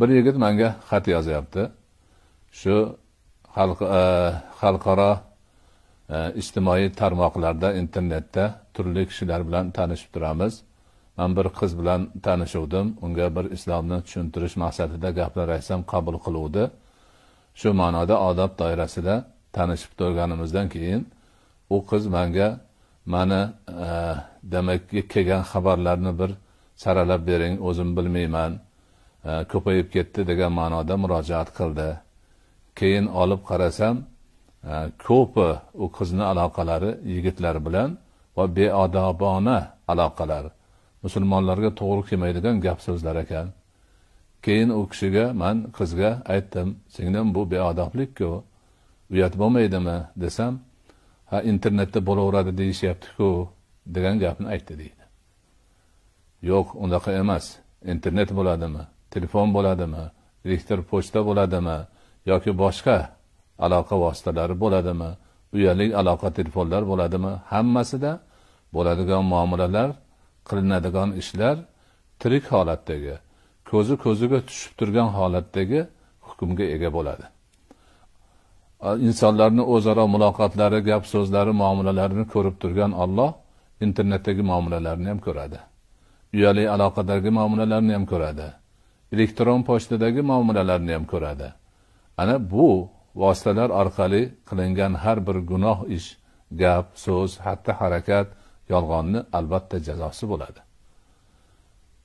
bir yigit menga xat yozyapti shu e, xalqaro e, ijtimoiy tarmoqlarda internetda turli kishilar bilan tanishib turamiz man bir qiz bilan tanishuvdim unga bir islomni tushuntirish maqsadida gaplar aytsam qabul qiluvdi shu ma'noda odob doirasida tanishib turganimizdan keyin u qiz manga mani e, demak kelgan xabarlarni bir saralab bering o'zim bilmayman ko'payib ketdi degan ma'noda murojaat qildi keyin olib qarasam e, ko'pi u qizni aloqalari yigitlar bilan va beodobona aloqalar musulmonlarga to'g'ri kelmaydigan gap so'zlar ekan keyin u kishiga man qizga aytdim singlim bu beodoblikku uyat bo'lmaydimi desam ha internetda bo'laveradi deyishyaptiku degan gapni aytdi deydi yo'q unaqa emas internet bo'ladimi telefon bo'ladimi elektr pochta bo'ladimi yoki boshqa aloqa vositalari bo'ladimi uyali aloqa telefonlar bo'ladimi hammasida bo'ladigan muomalalar qilinadigan ishlar tirik holatdagi ko'zi ko'ziga tushib turgan holatdagi hukmga ega bo'ladi insonlarni o'zaro muloqotlari gap so'zlari muomalalarini ko'rib turgan olloh internetdagi muomalalarni ham ko'radi uyali aloqadagi muomalalarni ham ko'radi elektron pochtadagi muomalalarni ham ko'radi ana bu vositalar orqali qilingan har bir gunoh ish gap so'z xatti harakat yolg'onni albatta jazosi bo'ladi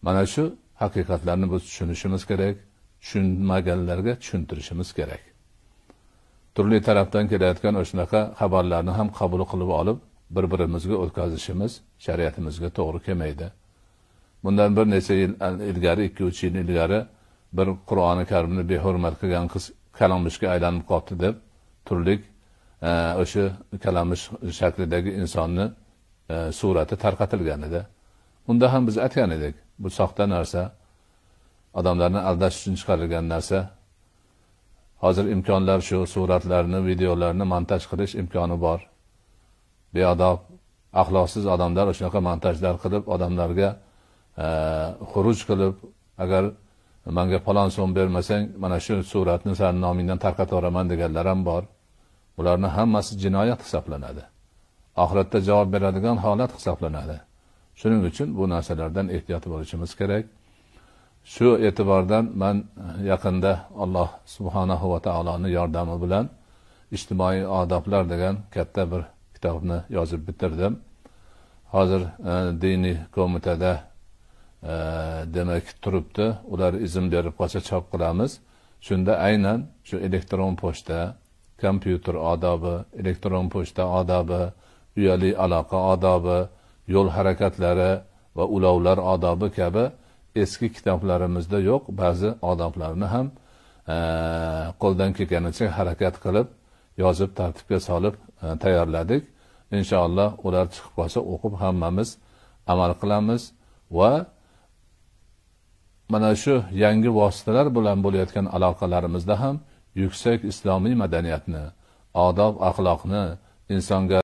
mana shu haqiqatlarni biz tushunishimiz kerak tushunmaganlarga tushuntirishimiz kerak turli tarafdan kelayotgan o'shanaqa xabarlarni ham qabul qilib olib bir birimizga o'tkazishimiz shariatimizga to'g'ri kelmaydi bundan bir necha yil ilgari ikki uch yil ilgari bir qur'oni karimni behurmat qilgan qiz kalamushga aylanib qolibdi deb turlik o'sha kalamush shaklidagi insonni e, surati tarqatilgan edi unda ham biz aytgan edik bu soxta narsa odamlarni aldash uchun chiqarilgan narsa hozir imkonlar shu suratlarni videolarni montaj qilish imkoni bor beodob axloqsiz odamlar shunaqa montajlar qilib odamlarga Э, xuruj qilib agar manga falon so'm bermasang mana shu suratni sani nomingdan tarqatoraman deganlar ham bor bularni hammasi jinoyat hisoblanadi oxiratda javob beradigan holat hisoblanadi shuning uchun bu narsalardan ehtiyot bo'lishimiz kerak shu e'tibordan man yaqinda alloh subhanahu va taoloni yordami bilan ijtimoiy odoblar degan katta bir kitobni yozib bitirdim hozir e, diniy qo'mitada demak turibdi ular izn berib qolsa chop qilamiz shunda aynan shu elektron pochta kompyuter odobi elektron pochta odobi uyali aloqa odobi yo'l harakatlari va ulovlar odobi kabi eski kitoblarimizda yo'q ba'zi odoblarni ham qo'ldan kelganicha harakat qilib yozib tartibga solib e, tayyorladik inshaalloh ular chiqib qolsa o'qib hammamiz amal qilamiz va mana shu yangi vositalar bilan bo'layotgan aloqalarimizda ham yuksak islomiy madaniyatni odob axloqni insonga